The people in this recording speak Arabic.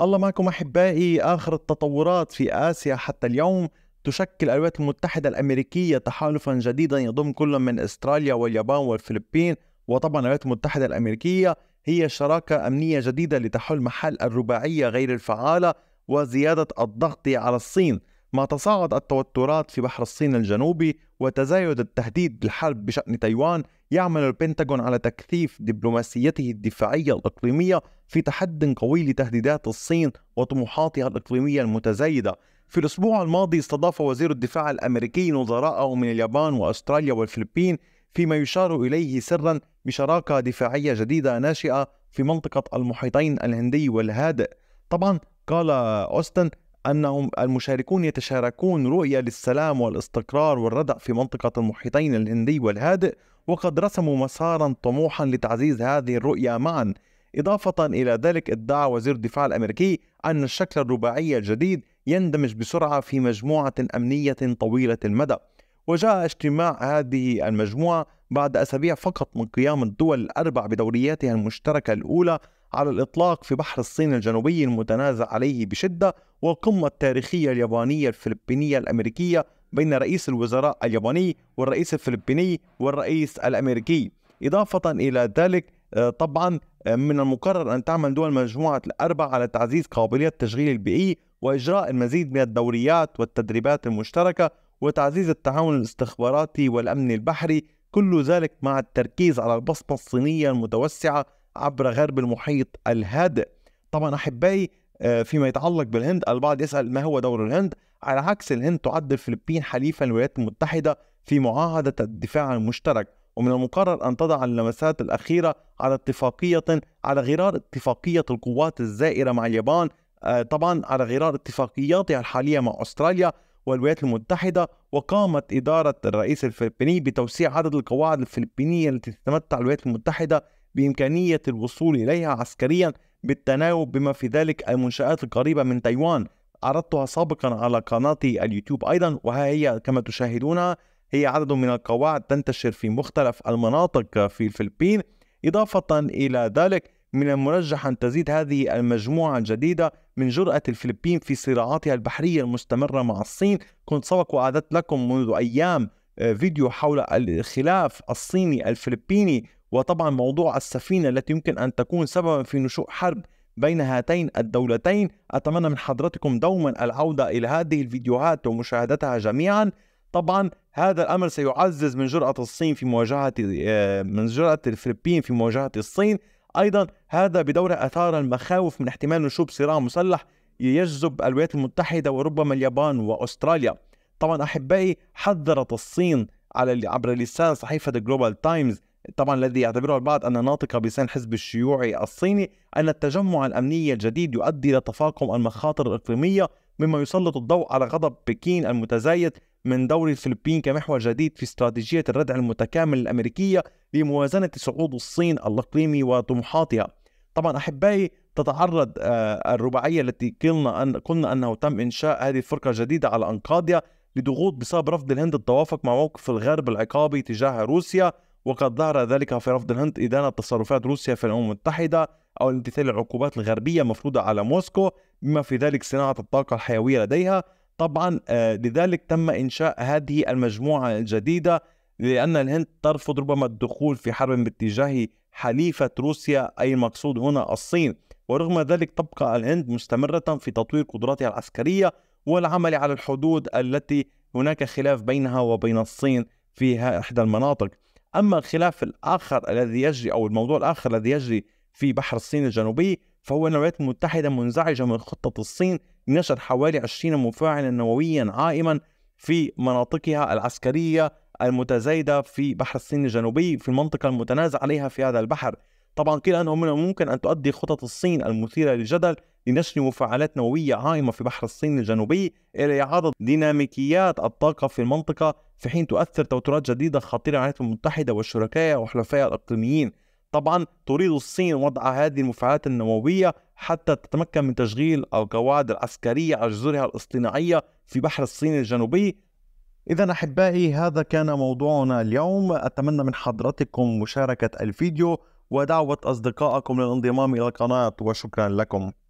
الله معكم أحبائي آخر التطورات في آسيا حتى اليوم تشكل الولايات المتحدة الأمريكية تحالفا جديدا يضم كل من أستراليا واليابان والفلبين وطبعا الولايات المتحدة الأمريكية هي شراكة أمنية جديدة لتحل محل الرباعية غير الفعالة وزيادة الضغط على الصين مع تصاعد التوترات في بحر الصين الجنوبي وتزايد التهديد بالحرب بشأن تايوان يعمل البنتاغون على تكثيف دبلوماسيته الدفاعية الإقليمية في تحد قوي لتهديدات الصين وطموحاتها الإقليمية المتزايدة في الأسبوع الماضي استضاف وزير الدفاع الأمريكي نظراءه من اليابان وأستراليا والفلبين فيما يشار إليه سرا بشراكة دفاعية جديدة ناشئة في منطقة المحيطين الهندي والهادئ طبعا قال أوستن أنهم المشاركون يتشاركون رؤية للسلام والاستقرار والردع في منطقة المحيطين الهندي والهادئ وقد رسموا مسارا طموحا لتعزيز هذه الرؤية معا إضافة إلى ذلك ادعى وزير الدفاع الأمريكي أن الشكل الرباعي الجديد يندمج بسرعة في مجموعة أمنية طويلة المدى وجاء اجتماع هذه المجموعة بعد أسابيع فقط من قيام الدول الأربع بدورياتها المشتركة الأولى على الإطلاق في بحر الصين الجنوبي المتنازع عليه بشدة والقمة التاريخية اليابانية الفلبينية الأمريكية بين رئيس الوزراء الياباني والرئيس الفلبيني والرئيس الأمريكي إضافة إلى ذلك آه، طبعا آه، من المقرر أن تعمل دول مجموعة الأربع على تعزيز قابلية التشغيل البيئي وإجراء المزيد من الدوريات والتدريبات المشتركة وتعزيز التعاون الاستخباراتي والأمن البحري كل ذلك مع التركيز على البصمة الصينية المتوسعة عبر غرب المحيط الهادئ طبعا أحبائي آه، فيما يتعلق بالهند البعض يسأل ما هو دور الهند على عكس الهند تعد الفلبين حليفا للولايات المتحدة في معاهدة الدفاع المشترك ومن المقرر أن تضع اللمسات الأخيرة على اتفاقية على غرار اتفاقية القوات الزائرة مع اليابان آه، طبعا على غرار اتفاقياتها الحالية مع أستراليا والولايات المتحدة وقامت إدارة الرئيس الفلبيني بتوسيع عدد القواعد الفلبينية التي تتمتع الولايات المتحدة بإمكانية الوصول إليها عسكريا بالتناوب بما في ذلك المنشآت القريبة من تايوان عرضتها سابقا على قناتي اليوتيوب أيضا وها هي كما تشاهدونها هي عدد من القواعد تنتشر في مختلف المناطق في الفلبين إضافة إلى ذلك من المرجح أن تزيد هذه المجموعة الجديدة من جرأة الفلبين في صراعاتها البحرية المستمرة مع الصين كنت سبق وأعددت لكم منذ أيام آه، فيديو حول الخلاف الصيني الفلبيني وطبعا موضوع السفينة التي يمكن أن تكون سببا في نشوء حرب بين هاتين الدولتين أتمنى من حضرتكم دوما العودة إلى هذه الفيديوهات ومشاهدتها جميعا طبعا هذا الأمر سيعزز من جرأة الصين في مواجهة آه، من جرأة الفلبين في مواجهة الصين أيضا هذا بدوره أثار المخاوف من احتمال نشوب صراع مسلح يجذب الولايات المتحدة وربما اليابان وأستراليا طبعا أحبائي حذرت الصين على عبر لسان صحيفة جلوبال تايمز طبعا الذي يعتبره البعض أن ناطق بلسان حزب الشيوعي الصيني أن التجمع الأمني الجديد يؤدي إلى تفاقم المخاطر الإقليمية مما يسلط الضوء على غضب بكين المتزايد من دور الفلبين كمحور جديد في استراتيجية الردع المتكامل الأمريكية لموازنة صعود الصين الإقليمي وطموحاتها طبعا أحبائي تتعرض آه، الرباعية التي قلنا أن قلنا أنه تم إنشاء هذه الفرقة الجديدة على أنقاضها لضغوط بسبب رفض الهند التوافق مع موقف الغرب العقابي تجاه روسيا وقد ظهر ذلك في رفض الهند إدانة تصرفات روسيا في الأمم المتحدة أو الامتثال للعقوبات الغربية المفروضة على موسكو بما في ذلك صناعة الطاقة الحيوية لديها طبعا آه، لذلك تم إنشاء هذه المجموعة الجديدة لأن الهند ترفض ربما الدخول في حرب باتجاه حليفة روسيا أي المقصود هنا الصين ورغم ذلك تبقى الهند مستمرة في تطوير قدراتها العسكرية والعمل على الحدود التي هناك خلاف بينها وبين الصين في إحدى المناطق أما الخلاف الآخر الذي يجري أو الموضوع الآخر الذي يجري في بحر الصين الجنوبي فهو أن الولايات المتحدة منزعجة من خطة الصين لنشر حوالي 20 مفاعلا نوويا عائما في مناطقها العسكرية المتزايدة في بحر الصين الجنوبي في المنطقة المتنازع عليها في هذا البحر طبعا قيل أنه من الممكن أن تؤدي خطط الصين المثيرة للجدل لنشر مفاعلات نووية عائمة في بحر الصين الجنوبي إلى إعادة ديناميكيات الطاقة في المنطقة في حين تؤثر توترات جديدة خطيرة على الولايات المتحدة والشركاء وحلفائها الإقليميين طبعا تريد الصين وضع هذه المفاعلات النووية حتى تتمكن من تشغيل القواعد العسكرية على جزرها الاصطناعية في بحر الصين الجنوبي إذا أحبائي هذا كان موضوعنا اليوم أتمنى من حضرتكم مشاركة الفيديو ودعوة أصدقائكم للانضمام إلى القناة وشكرا لكم